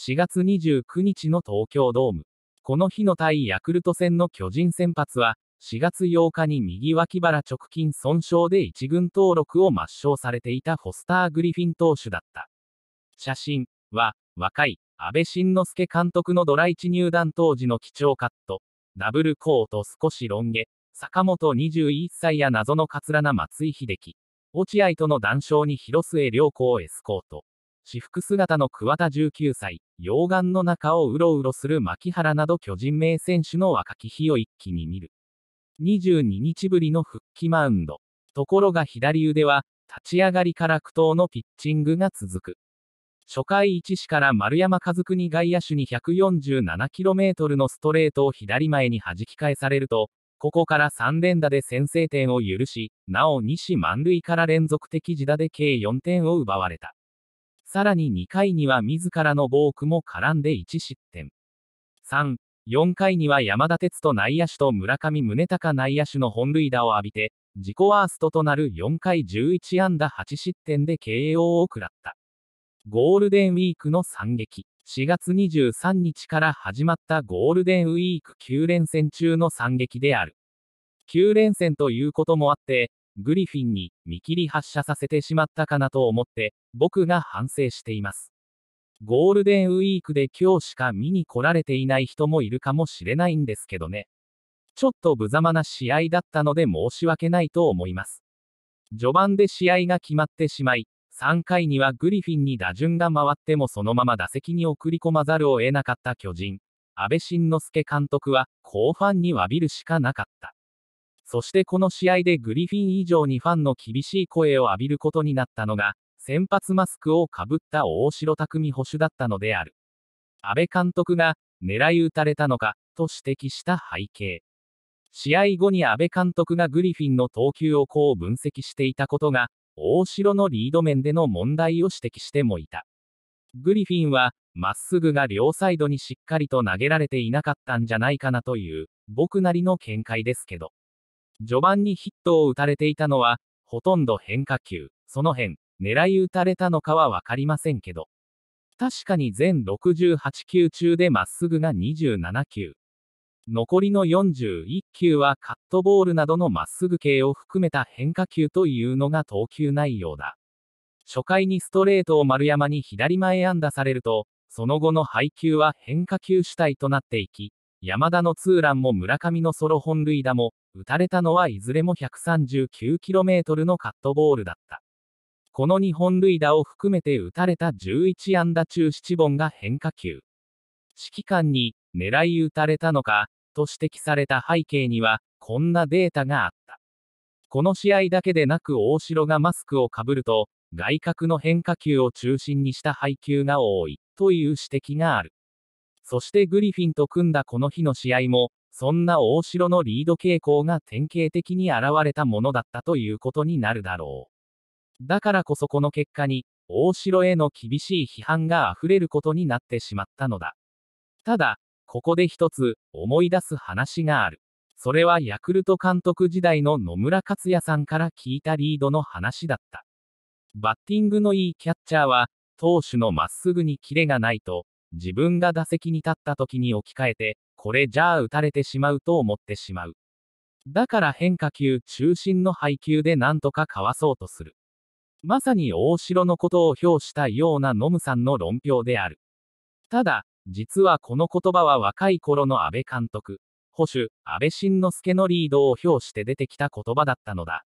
4月29日の東京ドーム。この日の対ヤクルト戦の巨人先発は、4月8日に右脇腹直近損傷で1軍登録を抹消されていたフォスター・グリフィン投手だった。写真は、若い、安倍晋之助監督のドラ1入団当時の貴重カット、ダブルコート少しロン毛、坂本21歳や謎のカツラな松井秀喜、落合との談笑に広末涼子をエスコート。私服姿の桑田19歳、溶岩の中をうろうろする牧原など巨人名選手の若き日を一気に見る。22日ぶりの復帰マウンド。ところが左腕は、立ち上がりから苦闘のピッチングが続く。初回1死から丸山和久に外野手に 147km のストレートを左前に弾き返されると、ここから3連打で先制点を許し、なお2死満塁から連続的自打で計4点を奪われた。さらに2回には自らのボークも絡んで1失点。3、4回には山田哲人内野手と村上宗隆内野手の本塁打を浴びて、自己ワーストとなる4回11安打8失点で KO を食らった。ゴールデンウィークの惨劇。4月23日から始まったゴールデンウィーク9連戦中の惨劇である。9連戦ということもあって、グリフィンに見切り発車させてしまったかなと思って、僕が反省しています。ゴールデンウィークで今日しか見に来られていない人もいるかもしれないんですけどね。ちょっと無様な試合だったので申し訳ないと思います。序盤で試合が決まってしまい、3回にはグリフィンに打順が回ってもそのまま打席に送り込まざるを得なかった巨人、安倍晋之助監督は、後半に詫びるしかなかった。そしてこの試合でグリフィン以上にファンの厳しい声を浴びることになったのが、先発マスクをかぶった大城匠捕手だったのである。安倍監督が、狙い撃たれたのか、と指摘した背景。試合後に安倍監督がグリフィンの投球をこう分析していたことが、大城のリード面での問題を指摘してもいた。グリフィンは、まっすぐが両サイドにしっかりと投げられていなかったんじゃないかなという、僕なりの見解ですけど。序盤にヒットを打たれていたのは、ほとんど変化球、その辺、狙い打たれたのかは分かりませんけど。確かに全68球中でまっすぐが27球。残りの41球はカットボールなどのまっすぐ系を含めた変化球というのが投球内容だ。初回にストレートを丸山に左前安打されると、その後の配球は変化球主体となっていき、山田のツーランも村上のソロ本塁打も、打たれたのはいずれも 139km のカットボールだった。この2本塁打を含めて打たれた11安打中7本が変化球。指揮官に狙い打たれたのか、と指摘された背景には、こんなデータがあった。この試合だけでなく大城がマスクをかぶると、外角の変化球を中心にした配球が多い、という指摘がある。そしてグリフィンと組んだこの日の試合も、そんな大城のリード傾向が典型的に現れたものだったということになるだろう。だからこそこの結果に、大城への厳しい批判があふれることになってしまったのだ。ただ、ここで一つ思い出す話がある。それはヤクルト監督時代の野村克也さんから聞いたリードの話だった。バッティングのいいキャッチャーは、投手のまっすぐにキレがないと、自分が打席に立った時に置き換えて、これじゃあ打たれてしまうと思ってしまう。だから変化球中心の配球でなんとかかわそうとする。まさに大城のことを評したようなノムさんの論評である。ただ、実はこの言葉は若い頃の安倍監督、保守、安倍晋之助のリードを評して出てきた言葉だったのだ。